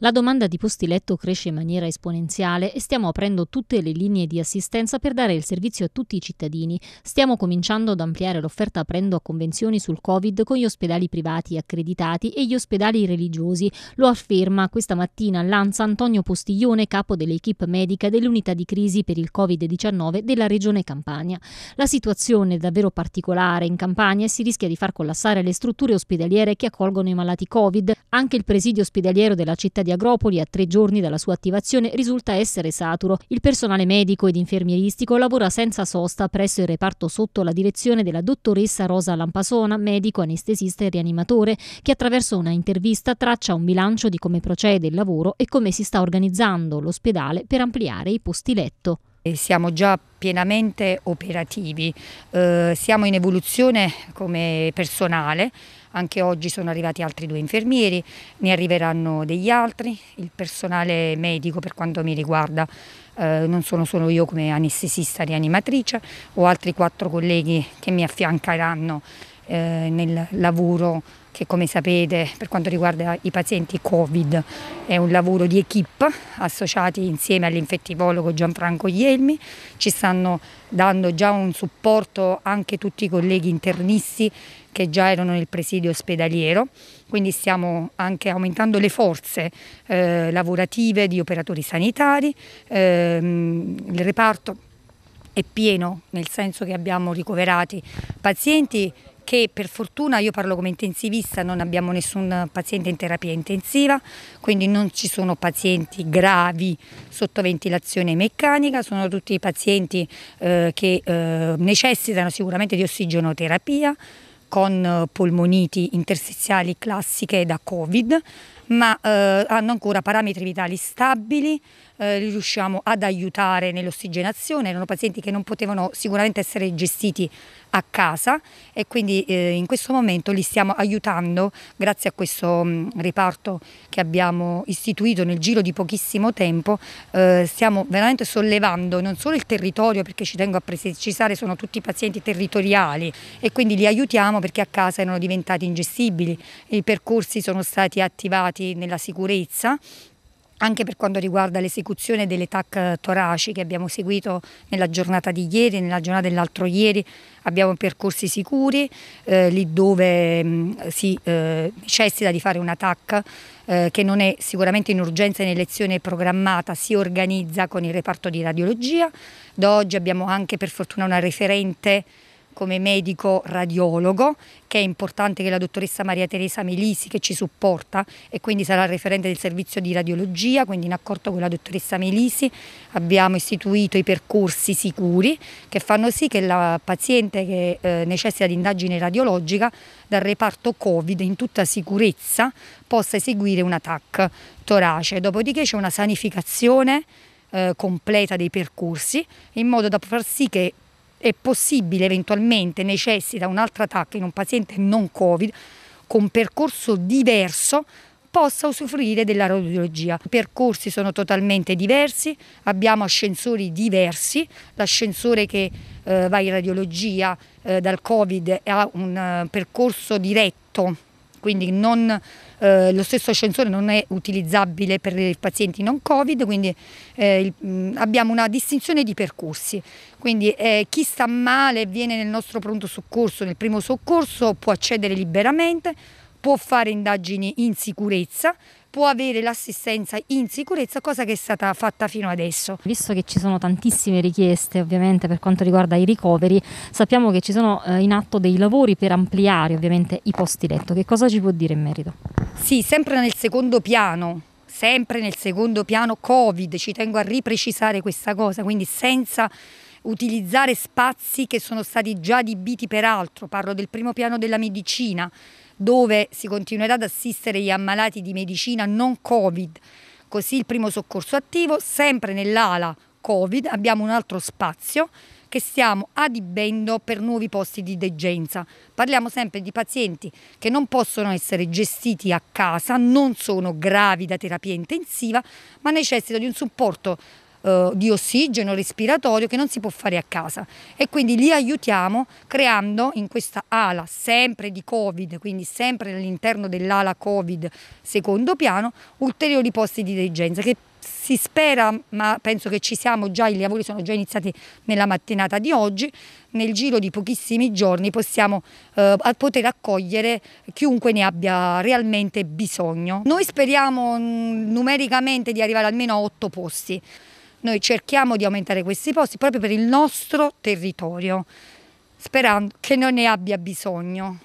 La domanda di posti letto cresce in maniera esponenziale e stiamo aprendo tutte le linee di assistenza per dare il servizio a tutti i cittadini. Stiamo cominciando ad ampliare l'offerta aprendo a convenzioni sul Covid con gli ospedali privati accreditati e gli ospedali religiosi. Lo afferma questa mattina l'ANSA Antonio Postiglione, capo dell'equipe medica dell'unità di crisi per il Covid-19 della regione Campania. La situazione è davvero particolare in Campania e si rischia di far collassare le strutture ospedaliere che accolgono i malati Covid. Anche il presidio ospedaliero della città di Agropoli a tre giorni dalla sua attivazione risulta essere saturo. Il personale medico ed infermieristico lavora senza sosta presso il reparto sotto la direzione della dottoressa Rosa Lampasona, medico anestesista e rianimatore, che attraverso una intervista traccia un bilancio di come procede il lavoro e come si sta organizzando l'ospedale per ampliare i posti letto siamo già pienamente operativi, eh, siamo in evoluzione come personale, anche oggi sono arrivati altri due infermieri, ne arriveranno degli altri, il personale medico per quanto mi riguarda eh, non sono solo io come anestesista rianimatrice, ho altri quattro colleghi che mi affiancheranno eh, nel lavoro che come sapete per quanto riguarda i pazienti Covid è un lavoro di equip associati insieme all'infettivologo Gianfranco Ielmi, ci stanno dando già un supporto anche tutti i colleghi internisti che già erano nel presidio ospedaliero, quindi stiamo anche aumentando le forze eh, lavorative di operatori sanitari, ehm, il reparto è pieno, nel senso che abbiamo ricoverati pazienti che per fortuna io parlo come intensivista, non abbiamo nessun paziente in terapia intensiva, quindi non ci sono pazienti gravi sotto ventilazione meccanica, sono tutti pazienti eh, che eh, necessitano sicuramente di ossigenoterapia con eh, polmoniti interstiziali classiche da Covid, ma eh, hanno ancora parametri vitali stabili, eh, li riusciamo ad aiutare nell'ossigenazione, erano pazienti che non potevano sicuramente essere gestiti a casa e quindi eh, in questo momento li stiamo aiutando grazie a questo mh, mm, reparto che abbiamo istituito nel giro di pochissimo tempo, eh, stiamo veramente sollevando non solo il territorio perché ci tengo a precisare sono tutti pazienti territoriali e quindi li aiutiamo perché a casa erano diventati ingestibili, i percorsi sono stati attivati nella sicurezza anche per quanto riguarda l'esecuzione delle TAC toraci che abbiamo seguito nella giornata di ieri, nella giornata dell'altro ieri, abbiamo percorsi sicuri, eh, lì dove mh, mm, si eh, necessita di fare una TAC eh, che non è sicuramente in urgenza in elezione programmata, si organizza con il reparto di radiologia. Da oggi abbiamo anche per fortuna una referente come medico radiologo, che è importante che la dottoressa Maria Teresa Melisi che ci supporta e quindi sarà referente del servizio di radiologia, quindi in accordo con la dottoressa Melisi abbiamo istituito i percorsi sicuri che fanno sì che la paziente che eh, necessita di indagine radiologica dal reparto Covid in tutta sicurezza possa eseguire un TAC torace. Dopodiché c'è una sanificazione eh, completa dei percorsi in modo da far sì che è possibile eventualmente necessita un'altra TAC in un paziente non Covid con percorso diverso possa usufruire della radiologia. I percorsi sono totalmente diversi, abbiamo ascensori diversi, l'ascensore che eh, va in radiologia eh, dal Covid ha un eh, percorso diretto, quindi non eh, lo stesso ascensore non è utilizzabile per i pazienti non Covid, quindi eh, mm, abbiamo una distinzione di percorsi, quindi eh, chi sta male e viene nel nostro pronto soccorso, nel primo soccorso può accedere liberamente, può fare indagini in sicurezza, può avere l'assistenza in sicurezza, cosa che è stata fatta fino adesso. Visto che ci sono tantissime richieste ovviamente per quanto riguarda i ricoveri, sappiamo che ci sono eh, in atto dei lavori per ampliare ovviamente i posti letto. Che cosa ci può dire in merito? Sì, sempre nel secondo piano sempre nel secondo piano Covid, ci tengo a riprecisare questa cosa, quindi senza utilizzare spazi che sono stati già adibiti per altro, parlo del primo piano della medicina, dove si continuerà ad assistere gli ammalati di medicina non Covid, così il primo soccorso attivo, sempre nell'ala Covid abbiamo un altro spazio che stiamo adibendo per nuovi posti di degenza. Parliamo sempre di pazienti che non possono essere gestiti a casa, non sono gravi da terapia intensiva, ma necessitano di un supporto eh, di ossigeno respiratorio che non si può fare a casa e quindi li aiutiamo creando in questa ala sempre di Covid, quindi sempre all'interno dell'ala Covid secondo piano, ulteriori posti di degenza che si spera, ma penso che ci siamo già, i lavori sono già iniziati nella mattinata di oggi, nel giro di pochissimi giorni possiamo eh, poter accogliere chiunque ne abbia realmente bisogno. Noi speriamo mm, numericamente di arrivare almeno a otto posti. Noi cerchiamo di aumentare questi posti proprio per il nostro territorio, sperando che non ne abbia bisogno.